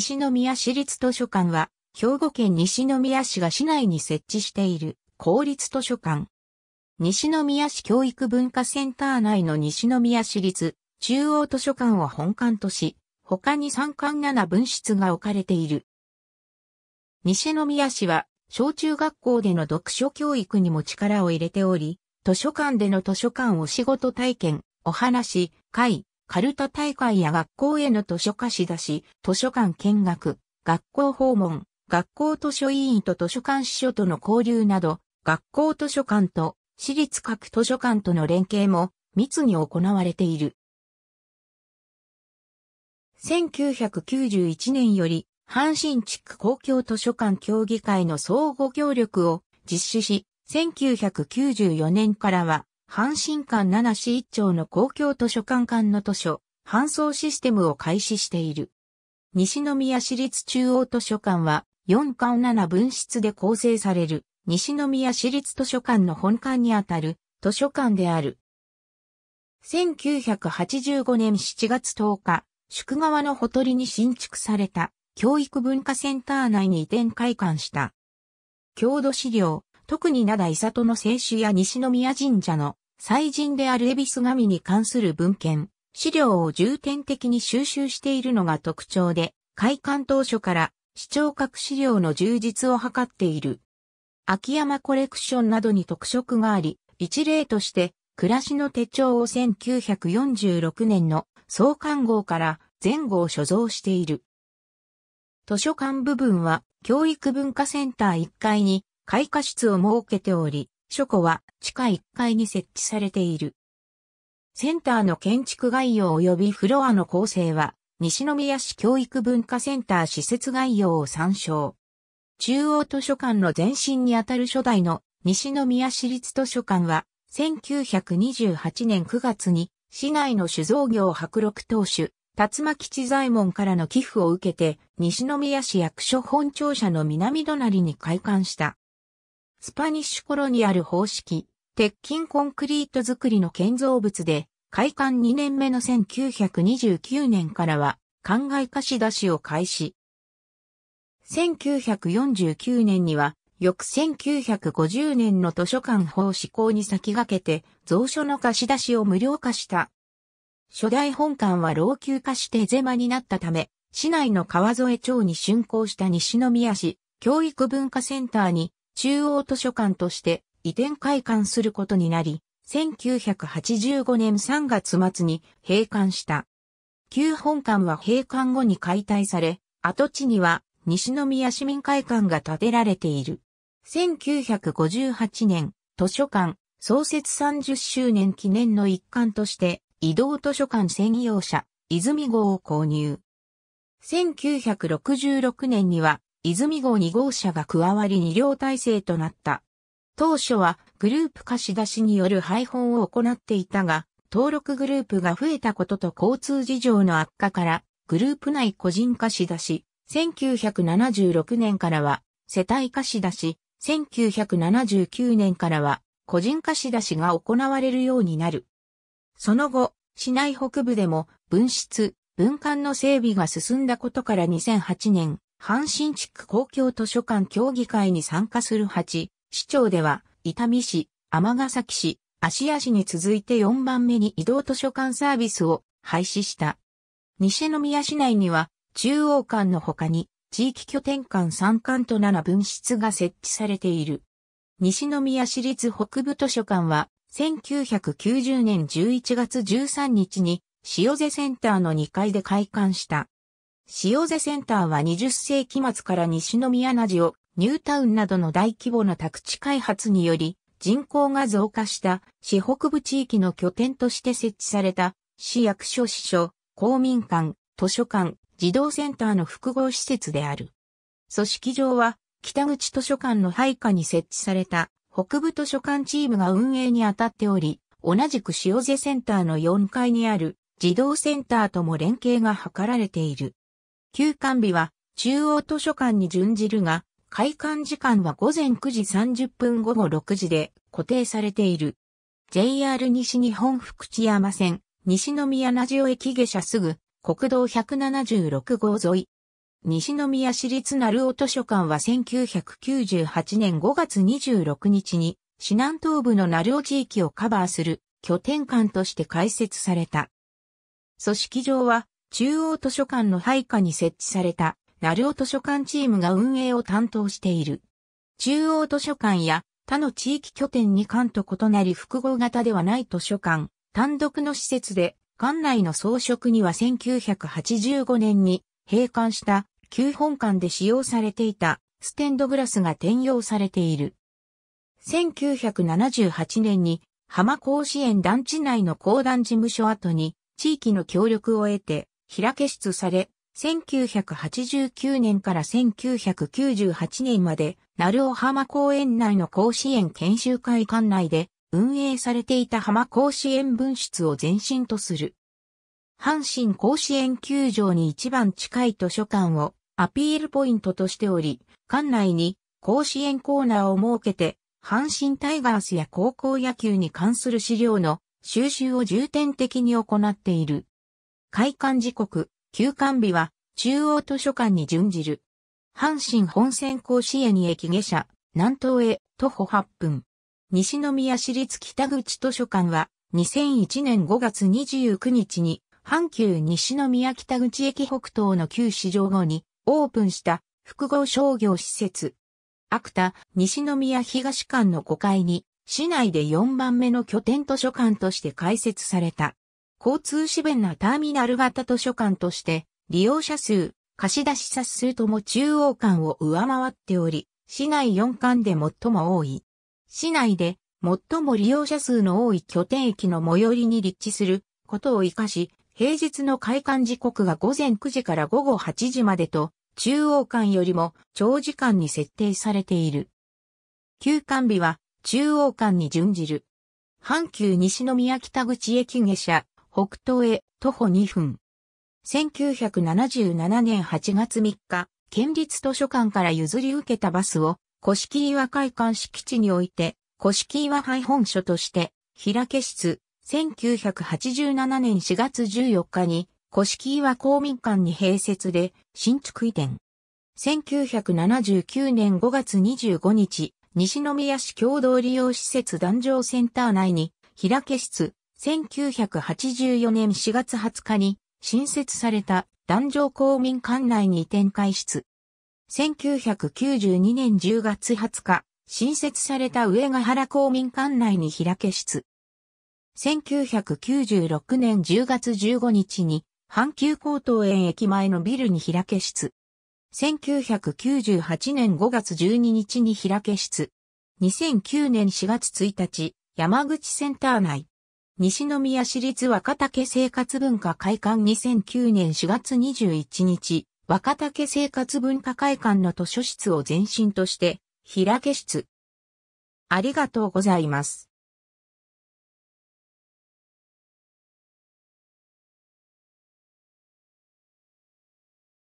西宮市立図書館は、兵庫県西宮市が市内に設置している公立図書館。西宮市教育文化センター内の西宮市立中央図書館を本館とし、他に3館7分室が置かれている。西宮市は小中学校での読書教育にも力を入れており、図書館での図書館お仕事体験、お話、会、カルタ大会や学校への図書貸し出し、図書館見学、学校訪問、学校図書委員と図書館司書との交流など、学校図書館と私立各図書館との連携も密に行われている。1991年より阪神地区公共図書館協議会の相互協力を実施し、1994年からは阪神館7市1町の公共図書館館の図書、搬送システムを開始している。西宮市立中央図書館は4館7分室で構成される西宮市立図書館の本館にあたる図書館である。1985年7月10日、宿川のほとりに新築された教育文化センター内に移転開館した。郷土資料、特に灘伊里の清酒や西宮神社の祭神であるエビス神に関する文献、資料を重点的に収集しているのが特徴で、開館当初から視聴覚資料の充実を図っている。秋山コレクションなどに特色があり、一例として、暮らしの手帳を1946年の創刊号から前後を所蔵している。図書館部分は教育文化センター1階に開花室を設けており、書庫は地下1階に設置されている。センターの建築概要及びフロアの構成は、西宮市教育文化センター施設概要を参照。中央図書館の前身にあたる初代の西宮市立図書館は、1928年9月に市内の酒造業白禄当主、竜巻地左衛門からの寄付を受けて、西宮市役所本庁舎の南隣に開館した。スパニッシュコロニアル方式、鉄筋コンクリート作りの建造物で、開館2年目の1929年からは、灌漑貸し出しを開始。1949年には、翌1950年の図書館法施行に先駆けて、蔵書の貸し出しを無料化した。初代本館は老朽化してゼマになったため、市内の川添町に竣工した西宮市、教育文化センターに中央図書館として移転開館することになり、1985年3月末に閉館した。旧本館は閉館後に解体され、跡地には西宮市民会館が建てられている。1958年、図書館創設30周年記念の一環として移動図書館専用車、泉号を購入。1966年には泉号2号車が加わり2両体制となった。当初はグループ貸し出しによる配本を行っていたが、登録グループが増えたことと交通事情の悪化から、グループ内個人貸し出し、1976年からは世帯貸し出し、1979年からは個人貸し出しが行われるようになる。その後、市内北部でも分室、分館の整備が進んだことから2008年、阪神地区公共図書館協議会に参加する8、市長では、伊丹市、尼崎市、芦屋市に続いて4番目に移動図書館サービスを廃止した。西宮市内には、中央館の他に、地域拠点館3館と7分室が設置されている。西宮市立北部図書館は、1990年11月13日に、塩瀬センターの2階で開館した。塩瀬センターは20世紀末から西宮なじをニュータウンなどの大規模な宅地開発により人口が増加した市北部地域の拠点として設置された市役所支所、公民館、図書館、児童センターの複合施設である。組織上は北口図書館の配下に設置された北部図書館チームが運営に当たっており、同じく塩瀬センターの4階にある児童センターとも連携が図られている。休館日は中央図書館に準じるが、開館時間は午前9時30分午後6時で固定されている。JR 西日本福知山線、西宮ジオ駅下車すぐ、国道176号沿い。西宮市立鳴尾図書館は1998年5月26日に、市南東部の鳴尾地域をカバーする拠点館として開設された。組織上は中央図書館の配下に設置された、鳴尾図書館チームが運営を担当している。中央図書館や他の地域拠点に館と異なり複合型ではない図書館、単独の施設で、館内の装飾には1985年に閉館した旧本館で使用されていたステンドグラスが転用されている。1978年に浜甲子園団地内の公団事務所跡に地域の協力を得て開け出され、1989年から1998年まで、鳴尾浜公園内の甲子園研修会館内で運営されていた浜甲子園分室を前身とする。阪神甲子園球場に一番近い図書館をアピールポイントとしており、館内に甲子園コーナーを設けて、阪神タイガースや高校野球に関する資料の収集を重点的に行っている。開館時刻、休館日は、中央図書館に準じる。阪神本線甲子園駅下車、南東へ徒歩8分。西宮市立北口図書館は、2001年5月29日に、阪急西宮北口駅北東の旧市場後に、オープンした複合商業施設。芥田西宮東館の5階に、市内で4番目の拠点図書館として開設された。交通支弁なターミナル型図書館として、利用者数、貸出者数とも中央間を上回っており、市内4間で最も多い。市内で最も利用者数の多い拠点駅の最寄りに立地することを活かし、平日の開館時刻が午前9時から午後8時までと、中央間よりも長時間に設定されている。休館日は中央間に準じる。阪急西宮北口駅下車、北東へ徒歩2分。1977年8月3日、県立図書館から譲り受けたバスを、古式岩会館敷地において、古式岩廃本所として、平家室、1987年4月14日に、古式岩公民館に併設で、新築移転。1979年5月25日、西宮市共同利用施設壇上センター内に、平家室、1984年4月20日に新設された壇上公民館内に移転開室。1992年10月20日、新設された上ヶ原公民館内に開け室。1996年10月15日に、阪急高等園駅前のビルに開け室。1998年5月12日に開け室。2009年4月1日、山口センター内。西宮市立若竹生活文化会館2009年4月21日、若竹生活文化会館の図書室を前身として、平家室。ありがとうございます。